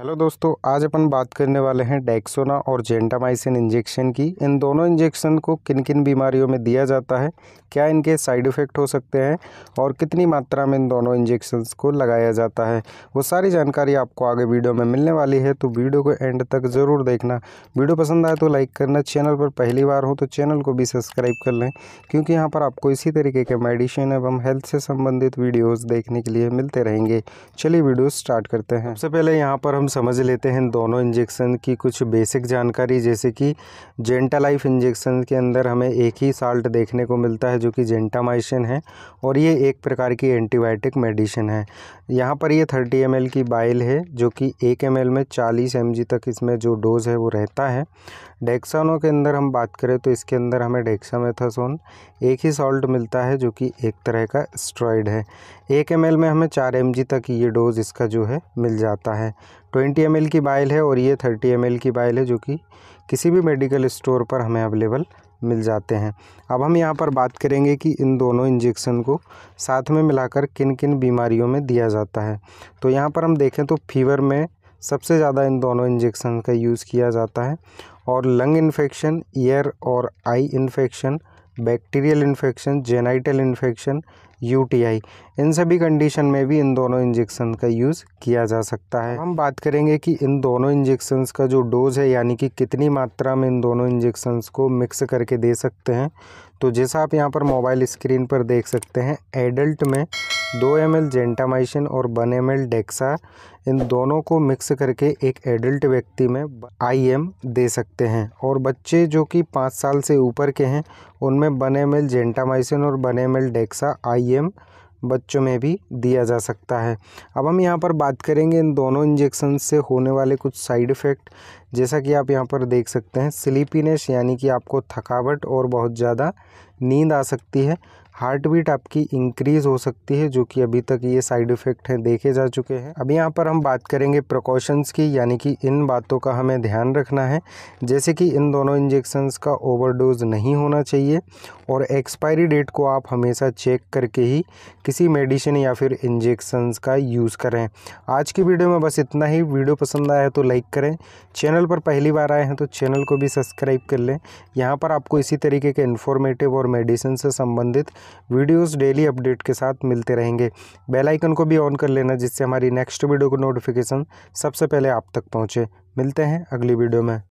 hello दोस्तों आज अपन बात करने वाले हैं डेक्सोना और जेंटामाइसिन इंजेक्शन की इन दोनों इंजेक्शन को किन किन बीमारियों में दिया जाता है क्या इनके साइड इफ़ेक्ट हो सकते हैं और कितनी मात्रा में इन दोनों इंजेक्शन्स को लगाया जाता है वो सारी जानकारी आपको आगे वीडियो में मिलने वाली है तो वीडियो को एंड तक ज़रूर देखना वीडियो पसंद आए तो लाइक करना चैनल पर पहली बार हो तो चैनल को भी सब्सक्राइब कर लें क्योंकि यहाँ पर आपको इसी तरीके के मेडिसिन एवं हेल्थ से संबंधित वीडियोज़ देखने के लिए मिलते रहेंगे चलिए वीडियो स्टार्ट करते हैं सबसे पहले यहाँ पर हम समझ लेते हैं दोनों इंजेक्शन की कुछ बेसिक जानकारी जैसे कि जेंटा लाइफ इंजेक्शन के अंदर हमें एक ही साल्ट देखने को मिलता है जो कि जेंटामाइसिन है और ये एक प्रकार की एंटीबायोटिक मेडिसिन है यहाँ पर ये थर्टी एम की बाइल है जो कि एक एम में चालीस एम तक इसमें जो डोज़ है वो रहता है डेक्सानों के अंदर हम बात करें तो इसके अंदर हमें डेक्सामेथासोन एक ही सॉल्ट मिलता है जो कि एक तरह का स्ट्रॉइड है एक एम में हमें चार एम तक ये डोज़ इसका जो है मिल जाता है ट्वेंटी एम की बाइल है और ये थर्टी एम की बाइल है जो कि किसी भी मेडिकल स्टोर पर हमें अवेलेबल मिल जाते हैं अब हम यहाँ पर बात करेंगे कि इन दोनों इंजेक्शन को साथ में मिलाकर किन किन बीमारियों में दिया जाता है तो यहाँ पर हम देखें तो फीवर में सबसे ज़्यादा इन दोनों इंजेक्शन का यूज़ किया जाता है और लंग इन्फेक्शन ईयर और eye infection bacterial infection genital infection यू इन सभी कंडीशन में भी इन दोनों इंजेक्शन का यूज़ किया जा सकता है हम बात करेंगे कि इन दोनों इंजेक्शन्स का जो डोज़ है यानी कि कितनी मात्रा में इन दोनों इंजेक्शन्स को मिक्स करके दे सकते हैं तो जैसा आप यहाँ पर मोबाइल स्क्रीन पर देख सकते हैं एडल्ट में दो एम एल जेंटामाइसिन और वन एम एल डेक्सा इन दोनों को मिक्स करके एक एडल्ट व्यक्ति में आई एम दे सकते हैं और बच्चे जो कि पाँच साल से ऊपर के हैं उनमें वन एम एल जेंटामाइसिन और one M L dexa I M बच्चों में भी दिया जा सकता है अब हम यहाँ पर बात करेंगे इन दोनों इंजेक्शन से होने वाले कुछ साइड इफ़ेक्ट जैसा कि आप यहाँ पर देख सकते हैं स्लीपीनेस यानी कि आपको थकावट और बहुत ज़्यादा नींद आ सकती है हार्ट बीट आपकी इंक्रीज़ हो सकती है जो कि अभी तक ये साइड इफ़ेक्ट हैं देखे जा चुके हैं अब यहाँ पर हम बात करेंगे प्रिकॉशंस की यानी कि इन बातों का हमें ध्यान रखना है जैसे कि इन दोनों इंजेक्शंस का ओवरडोज नहीं होना चाहिए और एक्सपायरी डेट को आप हमेशा चेक करके ही किसी मेडिसिन या फिर इंजेक्शन्स का यूज़ करें आज की वीडियो में बस इतना ही वीडियो पसंद आया तो लाइक करें चैनल चैनल पर पहली बार आए हैं तो चैनल को भी सब्सक्राइब कर लें यहाँ पर आपको इसी तरीके के इन्फॉर्मेटिव और मेडिसिन से संबंधित वीडियोस डेली अपडेट के साथ मिलते रहेंगे बेल आइकन को भी ऑन कर लेना जिससे हमारी नेक्स्ट वीडियो को नोटिफिकेशन सबसे पहले आप तक पहुँचे मिलते हैं अगली वीडियो में